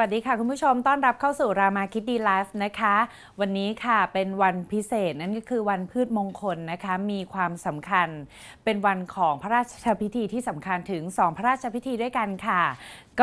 วัสดีค่ะ คุณผู้ชมต้อนรับเข้าสู่รามาคิดดีไลฟ์นะคะวันนี้ค่ะเป็นวันพิเศษนั่นก็คือวันพืชมงคลนะคะ มีความสำคัญ เป็นวันของพระราชพิธีที่สำคัญถึง 2 พระราชพิธีด้วยกันค่ะ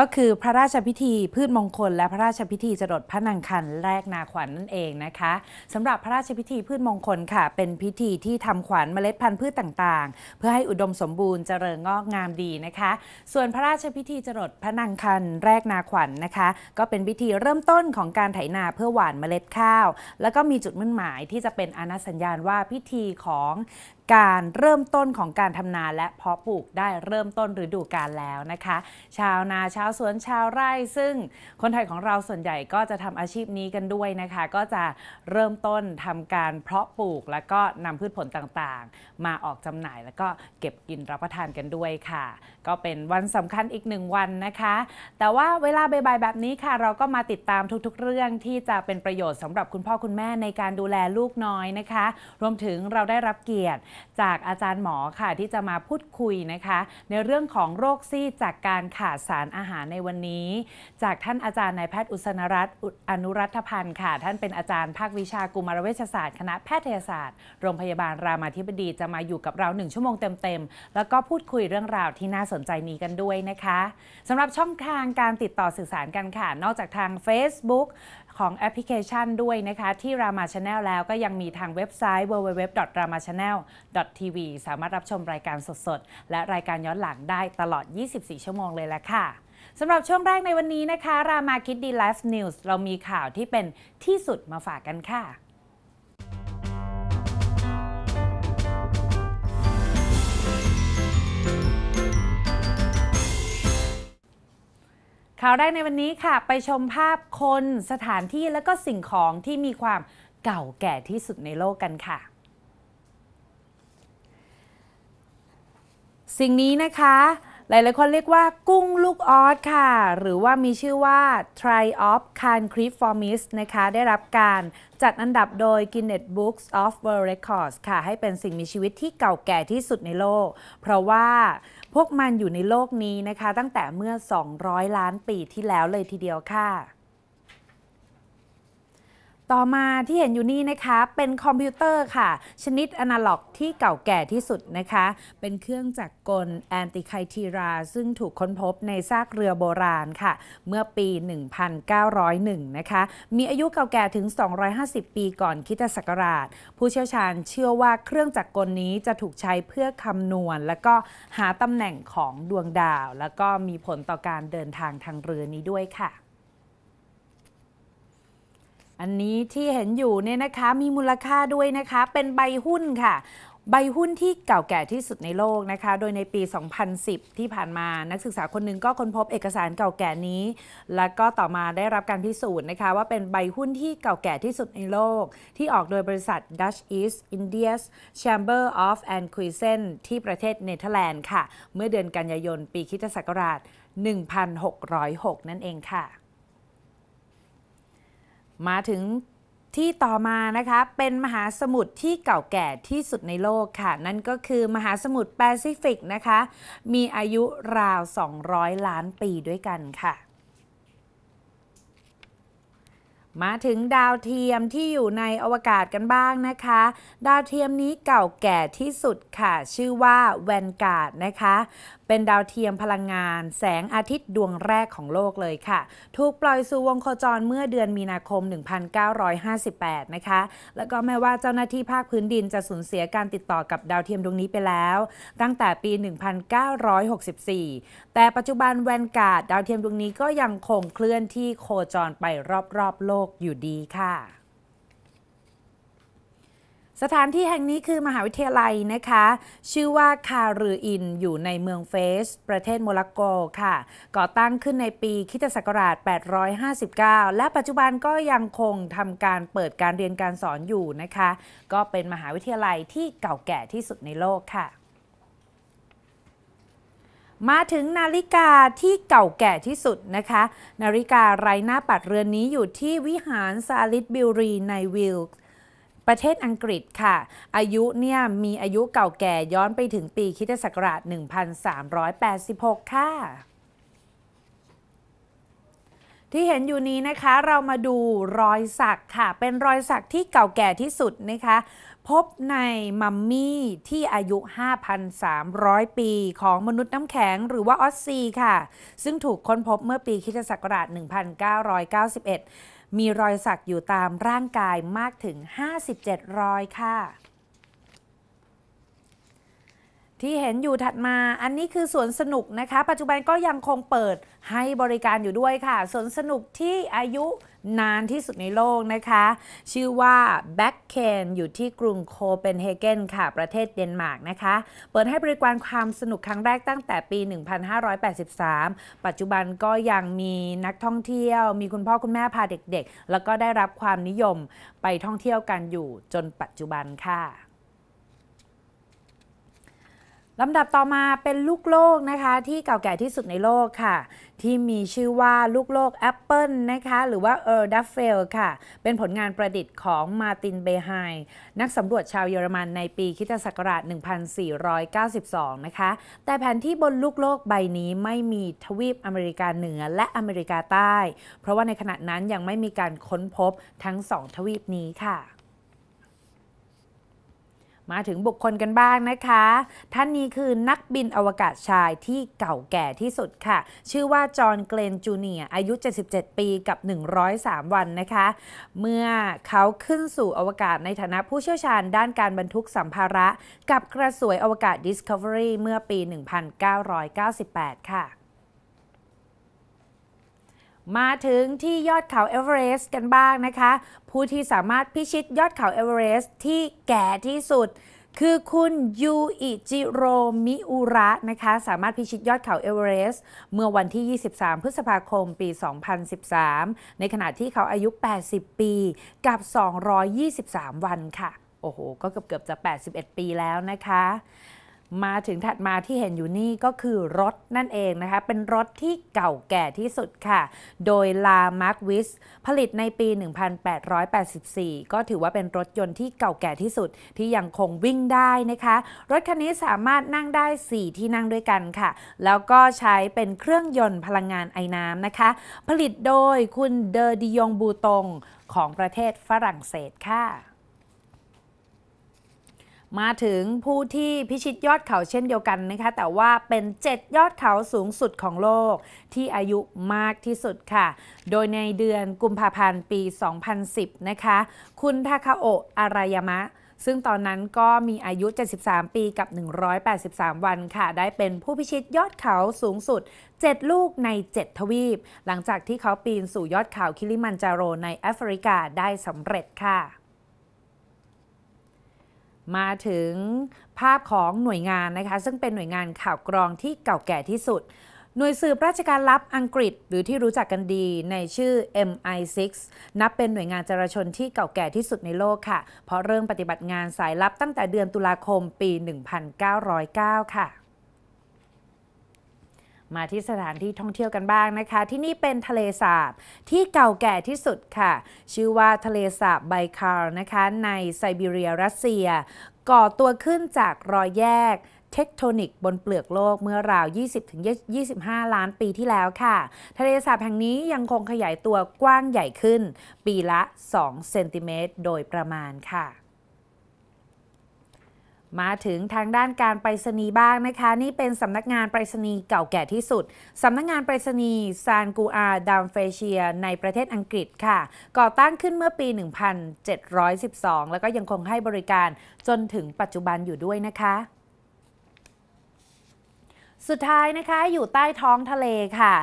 ก็คือพระราชพิธีพืชมงคล และพระราชพิธีจรดพระนางคันแรกนาขวัญนนั่นเองนะคะ สำหรับพระราชพิธีพืชมงคลค่ะ เป็นพิธีที่ทำขวัญเมล็ดพันธุ์พืชต่างๆ เพื่อให้อุดมสมบูรณ์เจริญงอกงามดีนะคะ ส่วนพระราชพิธีจรดพระนางคันแรกนาขวัญนนะคะก็เป็นวิธีเริ่มต้นของการไถนาเพื่อหว่านเมล็ดข้าว แล้วก็มีจุดมุ่งหมายที่จะเป็นอนัสัญญาณว่าพิธีของการเริ่มต้นของการทำนาและเพาะปลูกได้เริ่มต้นฤดูกาลแล้วนะคะ ชาวนาชาวสวนชาวไร่ ซึ่งคนไทยของเราส่วนใหญ่ก็จะทำอาชีพนี้กันด้วยนะคะ ก็จะเริ่มต้นทำการเพาะปลูก แล้วก็นำพืชผลต่างๆ มาออกจำหน่ายแล้วก็เก็บกินรับประทานกันด้วยค่ะ ก็เป็นวันสำคัญอีกหนึ่งวันนะคะ แต่ว่าเวลาใบใายแบบนี้ค่ะ เราก็มาติดตามทุกๆ เรื่องที่จะเป็นประโยชน์สำหรับคุณพ่อคุณแม่ในการดูแลลูกน้อยนะคะ รวมถึงเราได้รับเกียรติจากอาจารย์หมอค่ะ ที่จะมาพูดคุยนะคะในเรื่องของโรคซีจากการขาดสารอาหารในวันนี้ จากท่านอาจารย์นายแพทย์อุศนรัตน์อนุรัตพันธ์ค่ะท่านเป็นอาจารย์ภาควิชากุมารเวชศาสตร์คณะแพทยศาสตร์โรงพยาบาลรามาธิบดีจะมาอยู่กับเราหนึ่งชั่วโมงเต็มๆแล้วก็พูดคุยเรื่องราวที่น่าสนใจนี้กันด้วยนะคะ สำหรับช่องทางการติดต่อสื่อสารกันค่ะนอกจากทาง Facebook ของแอปพลิเคชันด้วยนะคะที่รามาชาแนลแล้วก็ยังมีทางเว็บไซต์ www.ramachannel.tv สามารถรับชมรายการสดๆ และรายการย้อนหลังได้ตลอด 24 ชั่วโมงเลยแหละค่ะสำหรับช่วงแรกในวันนี้นะคะรามาคิดดีไลฟ์นิวส์เรามีข่าวที่เป็นที่สุดมาฝากกันค่ะข่าวแรกในวันนี้ค่ะไปชมภาพคนสถานที่และก็สิ่งของที่มีความเก่าแก่ที่สุดในโลกกันค่ะ สิ่งนี้นะคะหลายๆคนเรียกว่ากุ้งลูกออสค่ะ หรือว่ามีชื่อว่า Try of Can c r e f o r m i s นะคะได้รับการจัดอันดับโดย Guinness Books of World Records ค่ะ ให้เป็นสิ่งมีชีวิตที่เก่าแก่ที่สุดในโลก เพราะว่าพวกมันอยู่ในโลกนี้นะคะ ตั้งแต่เมื่อ 200 ล้านปีที่แล้วเลยทีเดียวค่ะต่อมาที่เห็นอยู่นี่นะคะเป็นคอมพิวเตอร์ค่ะ ชนิดอนาล็อกที่เก่าแก่ที่สุดนะคะ เป็นเครื่องจักรกลแอนติไคทีราซึ่งถูกค้นพบในซากเรือโบราณค่ะ เมื่อปี 1901 นะคะ มีอายุเก่าแก่ถึง 250 ปีก่อนคิตศักราช ผู้เชี่ยวชาญเชื่อว่าเครื่องจักรกลนี้จะถูกใช้เพื่อคำนวณ และก็หาตำแหน่งของดวงดาว แล้วก็มีผลต่อการเดินทางทางเรือนี้ด้วยค่ะอันนี้ที่เห็นอยู่เนี่ยนะคะมีมูลค่าด้วยนะคะ เป็นใบหุ้นค่ะ ใบหุ้นที่เก่าแก่ที่สุดในโลกนะคะ โดยในปี 2010 ที่ผ่านมานักศึกษาคนหนึ่งก็ค้นพบเอกสารเก่าแก่นี้ และก็ต่อมาได้รับการพิสูจน์นะคะ ว่าเป็นใบหุ้นที่เก่าแก่ที่สุดในโลก ที่ออกโดยบริษัท Dutch East India Chamber of Anquisen ที่ประเทศเนเธอร์แลนด์ค่ะ เมื่อเดือนกันยายนปีคิศักราช 1606 นั่นเองค่ะมาถึงที่ต่อมานะคะเป็นมหาสมุทรที่เก่าแก่ที่สุดในโลกค่ะ นั่นก็คือมหาสมุทรแปซิฟิกนะคะมีอายุราว 200 ล้านปีด้วยกันค่ะ มาถึงดาวเทียมที่อยู่ในอวกาศกันบ้างนะคะ ดาวเทียมนี้เก่าแก่ที่สุดค่ะ ชื่อว่าแวนการ์ดนะคะเป็นดาวเทียมพลังงานแสงอาทิตย์ดวงแรกของโลกเลยค่ะ ถูกปล่อยสู่วงโคจรเมื่อเดือนมีนาคม 1958 นะคะ แล้วก็แม้ว่าเจ้าหน้าที่ภาคพื้นดินจะสูญเสียการติดต่อกับดาวเทียมดวงนี้ไปแล้วตั้งแต่ปี 1964 แต่ปัจจุบันแวนการ์ดดาวเทียมดวงนี้ก็ยังคงเคลื่อนที่โคจรไปรอบ ๆ โลกอยู่ดีค่ะสถานที่แห่งนี้คือมหาวิทยาลัยนะคะ ชื่อว่าคารืออินอยู่ในเมืองเฟสประเทศโมร็อกโกค่ะ ก่อตั้งขึ้นในปีคิศักราช 859 และปัจจุบันก็ยังคงทำการเปิดการเรียนการสอนอยู่นะคะ ก็เป็นมหาวิทยาลัยที่เก่าแก่ที่สุดในโลกค่ะ มาถึงนาฬิกาที่เก่าแก่ที่สุดนะคะนาฬิกาไร้หน้าปัดเรือนนี้อยู่ที่วิหารซาลิสบิลรีในวิลส์ประเทศอังกฤษค่ะ อายุเนี่ยมีอายุเก่าแก่ย้อนไปถึงปีคิศักราช 1386 ค่ะ ที่เห็นอยู่นี้นะคะเรามาดูรอยสักค่ะ เป็นรอยสักที่เก่าแก่ที่สุดนะคะ พบในมัมมี่ที่อายุ 5,300 ปีของมนุษย์น้ำแข็ง หรือว่าออสซีค่ะซึ่งถูกค้นพบเมื่อปีคิศักราช1991มีรอยสักอยู่ตามร่างกายมากถึง 57 รอยค่ะ ที่เห็นอยู่ถัดมาอันนี้คือสวนสนุกนะคะ ปัจจุบันก็ยังคงเปิดให้บริการอยู่ด้วยค่ะสวนสนุกที่อายุนานที่สุดในโลกนะคะ ชื่อว่าแบ็กเคนอยู่ที่กรุงโคเปนเฮเกนค่ะประเทศเดนมาร์กนะคะเปิดให้บริการความสนุกครั้งแรกตั้งแต่ปี 1583 ปัจจุบันก็ยังมีนักท่องเที่ยว มีคุณพ่อคุณแม่พาเด็กๆ แล้วก็ได้รับความนิยมไปท่องเที่ยวกันอยู่จนปัจจุบันค่ะลำดับต่อมาเป็นลูกโลกนะคะ ที่เก่าแก่ที่สุดในโลกค่ะ ที่มีชื่อว่าลูกโลกแอปเปิลนะคะ หรือว่าเออร์ดัฟเฟลค่ะ เป็นผลงานประดิษฐ์ของมาตินเบไฮนักสำรวจชาวเยอรมันในปีคิศักราช1492 นะคะแต่แผนที่บนลูกโลกใบนี้ไม่มีทวีปอเมริกาเหนือและอเมริกาใต้ เพราะว่าในขณะนั้นยังไม่มีการค้นพบทั้งสองทวีปนี้ค่ะมาถึงบุคคลกันบ้างนะคะ ท่านนี้คือนักบินอวกาศชายที่เก่าแก่ที่สุดค่ะ ชื่อว่าจอห์น เกลน จูเนียอายุ 77 ปีกับ 103 วันนะคะ เมื่อเขาขึ้นสู่อวกาศในฐานะผู้เชี่ยวชาญด้านการบรรทุกสัมภาระ กับกระสวยอวกาศ Discovery เมื่อปี 1998 ค่ะมาถึงที่ยอดเขาเอเวอเรสต์กันบ้างนะคะผู้ที่สามารถพิชิตยอดเขาเอเวอเรสต์ที่แก่ที่สุด คือคุณยูอิจิโรมิอุระนะคะ สามารถพิชิตยอดเขาเอเวอเรสต์เมื่อวันที่ 23 พฤษภาคมปี 2013 ในขณะที่เขาอายุ 80 ปีกับ 223 วันค่ะ โอ้โหก็เกือบเกือบจะ 81 ปีแล้วนะคะมาถึงถัดมาที่เห็นอยู่นี่ก็คือรถนั่นเองนะคะ เป็นรถที่เก่าแก่ที่สุดค่ะ โดยลามาร์กวิสผลิตในปี 1884 ก็ถือว่าเป็นรถยนต์ที่เก่าแก่ที่สุดที่ยังคงวิ่งได้นะคะ รถคันนี้สามารถนั่งได้ 4 ที่นั่งด้วยกันค่ะ แล้วก็ใช้เป็นเครื่องยนต์พลังงานไอน้ำนะคะ ผลิตโดยคุณเดอดิยงบูตงของประเทศฝรั่งเศสค่ะมาถึงผู้ที่พิชิตยอดเขาเช่นเดียวกันนะคะ แต่ว่าเป็น 7 ยอดเขาสูงสุดของโลก ที่อายุมากที่สุดค่ะ โดยในเดือนกุมภาพันธ์ปี 2010 นะคะ คุณทาคาโอะอารายามะ ซึ่งตอนนั้นก็มีอายุ 73 ปีกับ 183 วันค่ะ ได้เป็นผู้พิชิตยอดเขาสูงสุด 7 ลูกใน 7 ทวีป หลังจากที่เขาปีนสู่ยอดเขาคิลิมันจาโรในแอฟริกาได้สำเร็จค่ะมาถึงภาพของหน่วยงานนะคะ ซึ่งเป็นหน่วยงานข่าวกรองที่เก่าแก่ที่สุด หน่วยสืบราชการลับอังกฤษหรือที่รู้จักกันดีในชื่อ MI6 นับเป็นหน่วยงานจราชนที่เก่าแก่ที่สุดในโลกค่ะ เพราะเริ่มปฏิบัติงานสายลับตั้งแต่เดือนตุลาคมปี 1909 ค่ะมาที่สถานที่ท่องเที่ยวกันบ้างนะคะ ที่นี่เป็นทะเลสาบที่เก่าแก่ที่สุดค่ะ ชื่อว่าทะเลสาบไบคาร์นะคะ ในไซบีเรียรัสเซีย ก่อตัวขึ้นจากรอยแยกเทคโทนิกบนเปลือกโลกเมื่อราว 20-25 ล้านปีที่แล้วค่ะ ทะเลสาบแห่งนี้ยังคงขยายตัวกว้างใหญ่ขึ้น ปีละ 2 เซนติเมตรโดยประมาณค่ะมาถึงทางด้านการไปรษณีย์บ้างนะคะ นี่เป็นสำนักงานไปรษณีย์เก่าแก่ที่สุดสำนักงานไปรษณีย์ซานกูอาดามเฟเชียในประเทศอังกฤษค่ะ ก่อตั้งขึ้นเมื่อปี 1712 แล้วก็ยังคงให้บริการจนถึงปัจจุบันอยู่ด้วยนะคะ สุดท้ายนะคะอยู่ใต้ท้องทะเลค่ะ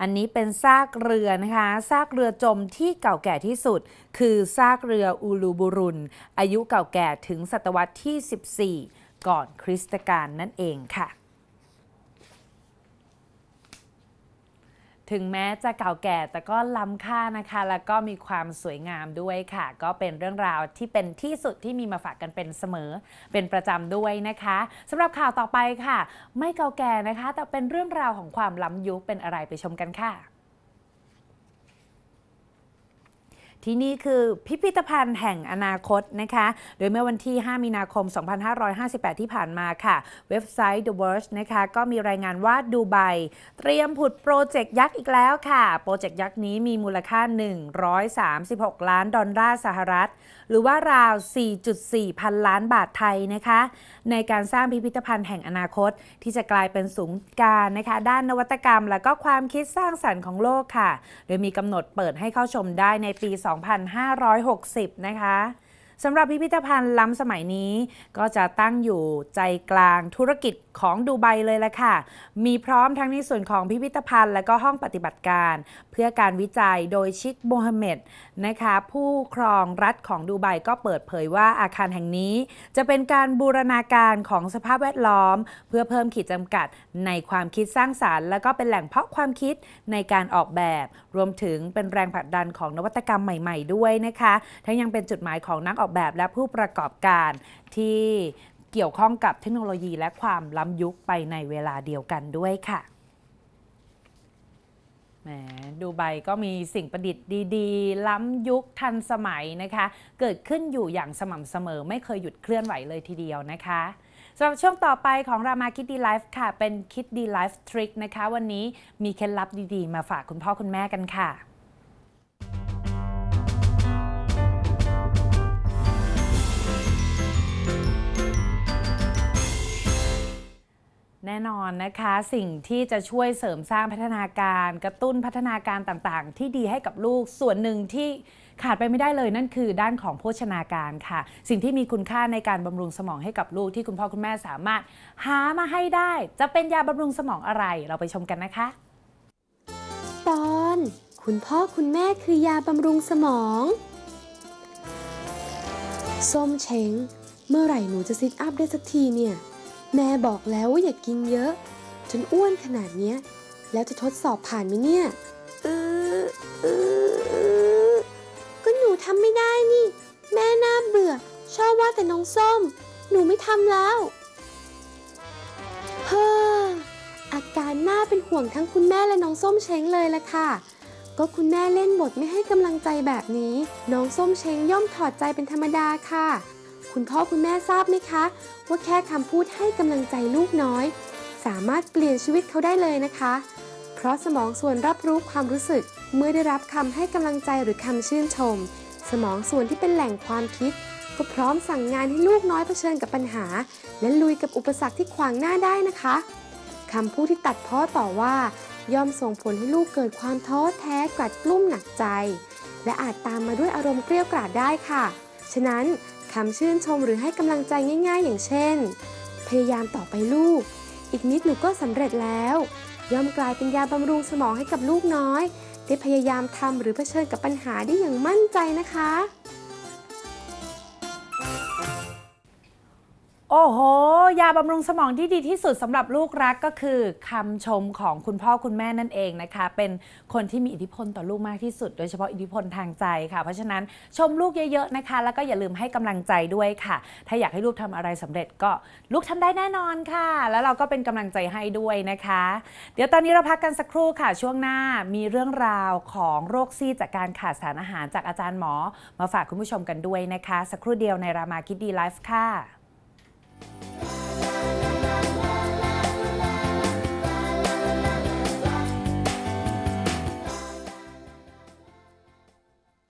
อันนี้เป็นซากเรือนะคะซากเรือจมที่เก่าแก่ที่สุด คือซากเรืออูลูบุรุน อายุเก่าแก่ถึงศตวรรษที่ 14 ก่อนคริสตกาลนั่นเองค่ะถึงแม้จะเก่าแก่แต่ก็ล้ำค่านะคะ แล้วก็มีความสวยงามด้วยค่ะ ก็เป็นเรื่องราวที่เป็นที่สุดที่มีมาฝากกันเป็นเสมอ เป็นประจำด้วยนะคะสำหรับข่าวต่อไปค่ะ ไม่เก่าแก่นะคะ แต่เป็นเรื่องราวของความล้ำยุคเป็นอะไรไปชมกันค่ะที่นี่คือพิพิธภัณฑ์แห่งอนาคตนะคะ โดยเมื่อวันที่ 5 มีนาคม 2558 ที่ผ่านมาค่ะ เว็บไซต์ The Verge นะคะก็มีรายงานว่า ดูไบเตรียมผุดโปรเจกต์ยักษ์อีกแล้วค่ะ โปรเจกต์ยักษ์นี้มีมูลค่า 136 ล้านดอลลาร์สหรัฐ หรือว่าราว 4.4 พันล้านบาทไทยนะคะ ในการสร้างพิพิธภัณฑ์แห่งอนาคตที่จะกลายเป็นสูงการนะคะด้านนวัตกรรม และก็ความคิดสร้างสรรค์ของโลกค่ะ โดยมีกำหนดเปิดให้เข้าชมได้ในปี 2 2560 นะคะสำหรับพิพิธภัณฑ์ล้ำสมัยนี้ก็จะตั้งอยู่ใจกลางธุรกิจของดูไบเลยแหละค่ะมีพร้อมทั้งในส่วนของพิพิธภัณฑ์และก็ห้องปฏิบัติการพื่อการวิจัยโดยชิคโมฮัมเหม็ด นะคะ ผู้ครองรัฐของดูไบก็เปิดเผยว่าอาคารแห่งนี้ จะเป็นการบูรณาการของสภาพแวดล้อม เพื่อเพิ่มขีดจำกัดในความคิดสร้างสารรค์ และก็เป็นแหล่งเพาะความคิดในการออกแบบ รวมถึงเป็นแรงผลักดันของนวัตกรรมใหม่ ๆ ด้วยนะคะ ทั้งยังเป็นจุดหมายของนักออกแบบและผู้ประกอบการที่เกี่ยวข้องกับเทคโนโลยีและความล้ำยุคไปในเวลาเดียวกันด้วยค่ะแหมดูใบก็มีสิ่งประดิษฐ์ดีๆ ล้ำยุคทันสมัยนะคะ เกิดขึ้นอยู่อย่างสม่ำเสมอไม่เคยหยุดเคลื่อนไหวเลยทีเดียวนะคะสำหรับช่วงต่อไปของรามาคิดดีไลฟ์ค่ะเป็นคิดดีไลฟ์ทริคนะคะวันนี้มีเคล็ดลับดีๆ มาฝากคุณพ่อคุณแม่กันค่ะแน่นอนนะคะสิ่งที่จะช่วยเสริมสร้างพัฒนาการกระตุ้นพัฒนาการต่างๆ ที่ดีให้กับลูกส่วนหนึ่งที่ขาดไปไม่ได้เลยนั่นคือ ด้านของโภชนาการค่ะ สิ่งที่มีคุณค่าในการบำรุงสมองให้กับลูกที่คุณพ่อ คุณแม่สามารถหามาให้ได้ จะเป็นยาบำรุงสมองอะไรเราไปชมกันนะคะ ตอน คุณพ่อ คุณแม่คือยาบำรุงสมองส้มเช้งเมื่อไหร่หนูจะซิทอัพได้สักทีเนี่ยแม่บอกแล้วว่าอย่ากกินเยอะจนอ้วนขนาดเนี้ยแล้วจะทดสอบผ่านไหมเนี่ยเออก็หนูทำไม่ได้นี่ แม่น่าเบื่อ ชอบว่าแต่น้องส้ม หนูไม่ทำแล้ว เฮ้ออาการน่าเป็นห่วงทั้งคุณแม่และน้องส้มเช้งเลยละค่ะ ก็คุณแม่เล่นบทไม่ให้กำลังใจแบบนี้ น้องส้มเช้งย่อมถอดใจเป็นธรรมดาค่ะคุณพ่อคุณแม่ทราบไหมคะว่าแค่คำพูดให้กำลังใจลูกน้อย สามารถเปลี่ยนชีวิตเขาได้เลยนะคะ เพราะสมองส่วนรับรู้ความรู้สึก เมื่อได้รับคำให้กำลังใจหรือคำชื่นชม สมองส่วนที่เป็นแหล่งความคิด ก็พร้อมสั่งงานให้ลูกน้อยเผชิญกับปัญหาและลุยกับอุปสรรคที่ขวางหน้าได้นะคะคำพูดที่ตัดพ้อต่อว่า ย่อมส่งผลให้ลูกเกิดความท้อแท้กลัดกลุ้มหนักใจ และอาจตามมาด้วยอารมณ์เกลี้ยกล่อมได้ค่ะฉะนั้นคำชื่นชมหรือให้กำลังใจง่าย ๆ อย่างเช่น พยายามต่อไปลูก อีกนิดหนูก็สำเร็จแล้วย่อมกลายเป็นยาบำรุงสมองให้กับลูกน้อยได้พยายามทำหรือเผชิญกับปัญหาได้อย่างมั่นใจนะคะโอ้โห ยาบำรุงสมองที่ดีที่สุดสำหรับลูกรักก็คือคำชมของคุณพ่อคุณแม่นั่นเองนะคะ เป็นคนที่มีอิทธิพลต่อลูกมากที่สุด โดยเฉพาะอิทธิพลทางใจค่ะ เพราะฉะนั้นชมลูกเยอะ ๆนะคะ แล้วก็อย่าลืมให้กำลังใจด้วยค่ะ ถ้าอยากให้ลูกทำอะไรสำเร็จก็ลูกทำได้แน่นอนค่ะ แล้วเราก็เป็นกำลังใจให้ด้วยนะคะ เดี๋ยวตอนนี้เราพักกันสักครู่ค่ะ ช่วงหน้ามีเรื่องราวของโรคซีจากการขาดสารอาหาร จากอาจารย์หมอ มาฝากคุณผู้ชมกันด้วยนะคะ สักครู่เดียวในรามาคิดดีไลฟ์ค่ะ Bye.